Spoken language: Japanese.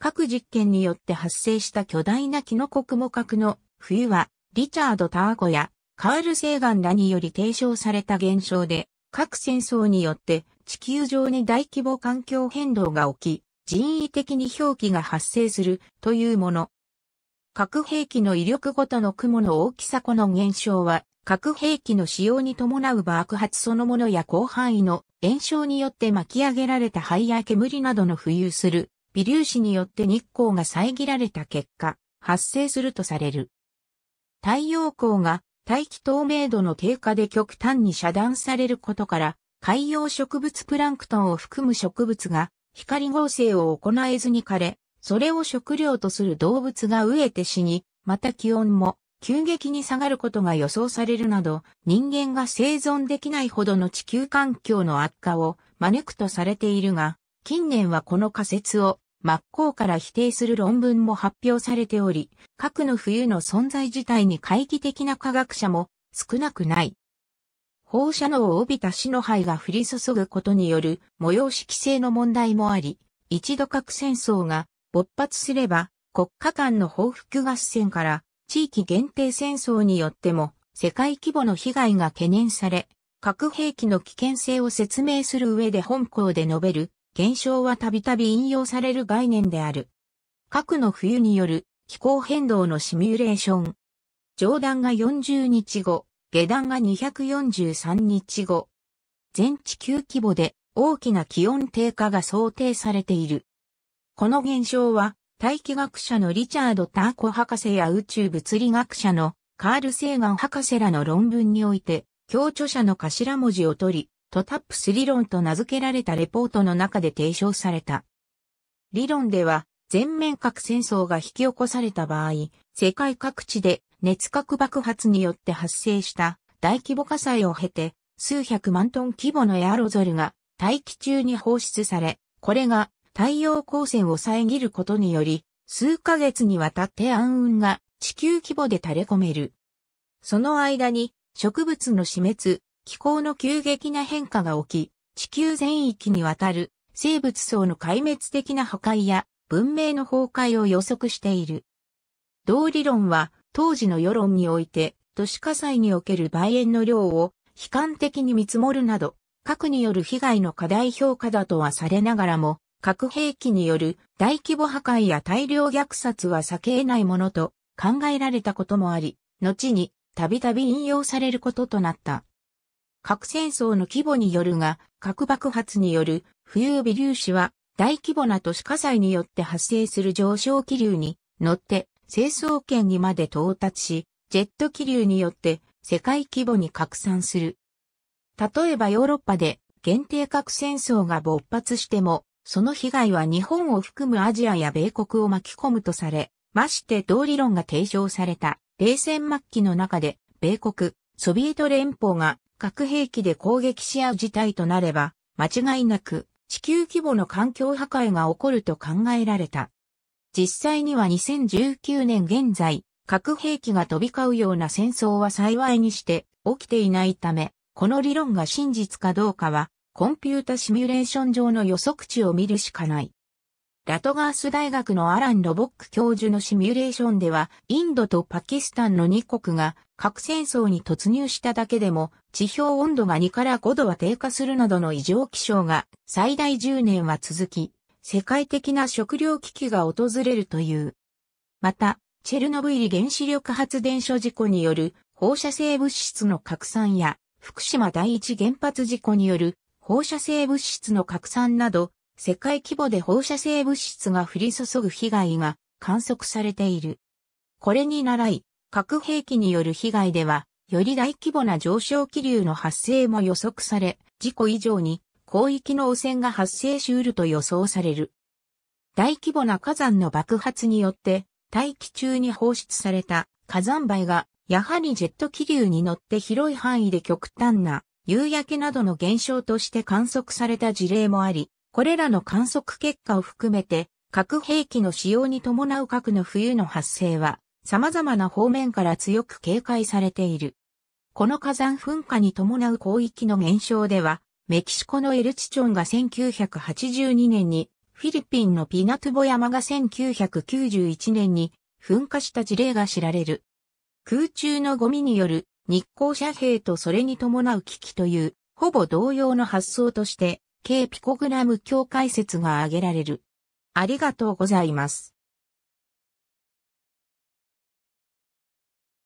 各実験によって発生した巨大なキノコ雲核の冬は、リチャード・ターコやカール・セーガンらにより提唱された現象で、各戦争によって地球上に大規模環境変動が起き、人為的に表記が発生するというもの。核兵器の威力ごとの雲の大きさこの現象は、核兵器の使用に伴う爆発そのものや広範囲の炎症によって巻き上げられた灰や煙などの浮遊する微粒子によって日光が遮られた結果、発生するとされる。太陽光が大気透明度の低下で極端に遮断されることから、海洋植物プランクトンを含む植物が光合成を行えずに枯れ、それを食料とする動物が飢えて死に、また気温も急激に下がることが予想されるなど、人間が生存できないほどの地球環境の悪化を招くとされているが、近年はこの仮説を真っ向から否定する論文も発表されており、核の冬の存在自体に懐疑的な科学者も少なくない。放射能を帯びた死の灰が降り注ぐことによる模様。規制の問題もあり、一度核戦争が勃発すれば国家間の報復合戦から地域限定戦争によっても世界規模の被害が懸念され、核兵器の危険性を説明する上で本校で述べる現象はたびたび引用される概念である。核の冬による気候変動のシミュレーション。上段が40日後、下段が243日後。全地球規模で大きな気温低下が想定されている。この現象は、大気学者のリチャード・ターコ博士や宇宙物理学者のカール・セーガン博士らの論文において、共著者の頭文字を取り、トタップス理論と名付けられたレポートの中で提唱された。理論では、全面核戦争が引き起こされた場合、世界各地で熱核爆発によって発生した大規模火災を経て、数百万トン規模のエアロゾルが大気中に放出され、これが太陽光線を遮ることにより、数ヶ月にわたって暗雲が地球規模で垂れ込める。その間に植物の死滅、気候の急激な変化が起き、地球全域にわたる生物層の壊滅的な破壊や文明の崩壊を予測している。同理論は当時の世論において都市火災における梅園の量を悲観的に見積もるなど、核による被害の過大評価だとはされながらも、核兵器による大規模破壊や大量虐殺は避け得ないものと考えられたこともあり、後にたびたび引用されることとなった。核戦争の規模によるが、核爆発による浮遊微粒子は大規模な都市火災によって発生する上昇気流に乗って成層圏にまで到達し、ジェット気流によって世界規模に拡散する。例えばヨーロッパで限定核戦争が勃発しても、その被害は日本を含むアジアや米国を巻き込むとされ、まして同理論が提唱された冷戦末期の中で、米国、ソビエト連邦が核兵器で攻撃し合う事態となれば、間違いなく地球規模の環境破壊が起こると考えられた。実際には2019年現在、核兵器が飛び交うような戦争は幸いにして起きていないため、この理論が真実かどうかは、コンピュータシミュレーション上の予測値を見るしかない。ラトガース大学のアラン・ロボック教授のシミュレーションでは、インドとパキスタンの2国が核戦争に突入しただけでも、地表温度が2から5度は低下するなどの異常気象が最大10年は続き、世界的な食糧危機が訪れるという。また、チェルノブイリ原子力発電所事故による放射性物質の拡散や、福島第一原発事故による放射性物質の拡散など、世界規模で放射性物質が降り注ぐ被害が観測されている。これに倣い、核兵器による被害では、より大規模な上昇気流の発生も予測され、事故以上に広域の汚染が発生しうると予想される。大規模な火山の爆発によって、大気中に放出された火山灰が、やはりジェット気流に乗って広い範囲で極端な夕焼けなどの現象として観測された事例もあり、これらの観測結果を含めて、核兵器の使用に伴う核の冬の発生は、様々な方面から強く警戒されている。この火山噴火に伴う広域の減少では、メキシコのエルチチョンが1982年に、フィリピンのピナトゥボ山が1991年に噴火した事例が知られる。空中のゴミによる日光遮蔽とそれに伴う危機という、ほぼ同様の発想として、K ピコグラム教解説が挙げられる。ありがとうございます。